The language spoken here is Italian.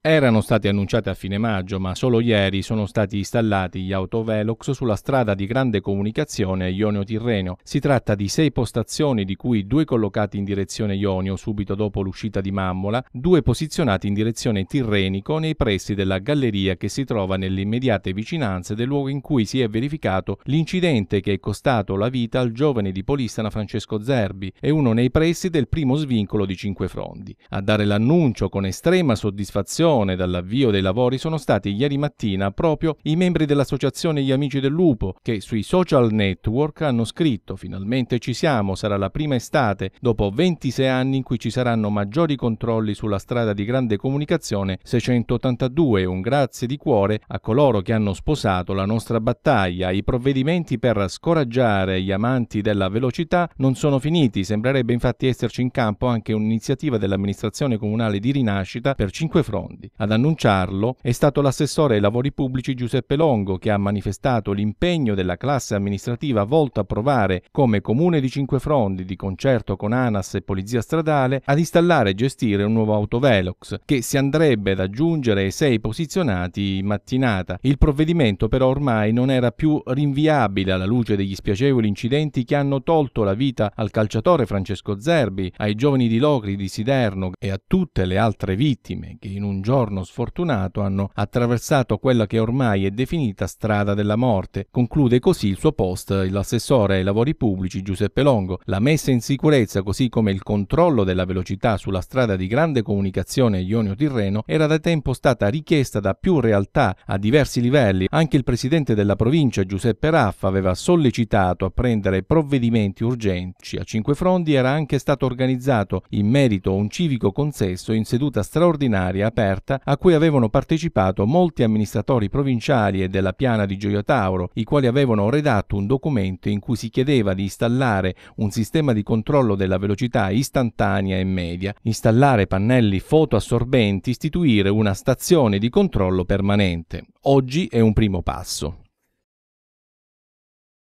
erano stati annunciati a fine maggio, ma solo ieri sono stati installati gli autovelox sulla strada di grande comunicazione Ionio-Tirreno. Si tratta di sei postazioni, di cui due collocati in direzione Ionio subito dopo l'uscita di Mammola, due posizionati in direzione Tirrenico nei pressi della galleria che si trova nelle immediate vicinanze del luogo in cui si è verificato l'incidente che è costato la vita al giovane di Polistana Francesco Zerbi e uno nei pressi del primo svincolo di Cinque Frondi. A dare l'annuncio con estrema soddisfazione costruzione dall'avvio dei lavori sono stati ieri mattina proprio i membri dell'associazione Gli Amici del Lupo che sui social network hanno scritto finalmente ci siamo, sarà la prima estate dopo 26 anni in cui ci saranno maggiori controlli sulla strada di grande comunicazione 682. Un grazie di cuore a coloro che hanno sposato la nostra battaglia. I provvedimenti per scoraggiare gli amanti della velocità non sono finiti, sembrerebbe infatti esserci in campo anche un'iniziativa dell'amministrazione comunale di Rinascita per cinque fronti fondi. Ad annunciarlo è stato l'assessore ai lavori pubblici Giuseppe Longo che ha manifestato l'impegno della classe amministrativa volta a provare come comune di Cinque Frondi di concerto con ANAS e Polizia Stradale ad installare e gestire un nuovo autovelox che si andrebbe ad aggiungere ai sei posizionati in mattinata. Il provvedimento però ormai non era più rinviabile alla luce degli spiacevoli incidenti che hanno tolto la vita al calciatore Francesco Zerbi, ai giovani di Locri di Siderno e a tutte le altre vittime che in un giorno soggiorno sfortunato hanno attraversato quella che ormai è definita strada della morte. Conclude così il suo post l'assessore ai lavori pubblici Giuseppe Longo. La messa in sicurezza così come il controllo della velocità sulla strada di grande comunicazione Ionio-Tirreno era da tempo stata richiesta da più realtà a diversi livelli. Anche il presidente della provincia Giuseppe Raffa aveva sollecitato a prendere provvedimenti urgenti. A Cinque Frondi era anche stato organizzato in merito a un civico consesso in seduta straordinaria aperta aperta a cui avevano partecipato molti amministratori provinciali e della piana di Gioia Tauro, i quali avevano redatto un documento in cui si chiedeva di installare un sistema di controllo della velocità istantanea e media, installare pannelli fotoassorbenti, istituire una stazione di controllo permanente. Oggi è un primo passo.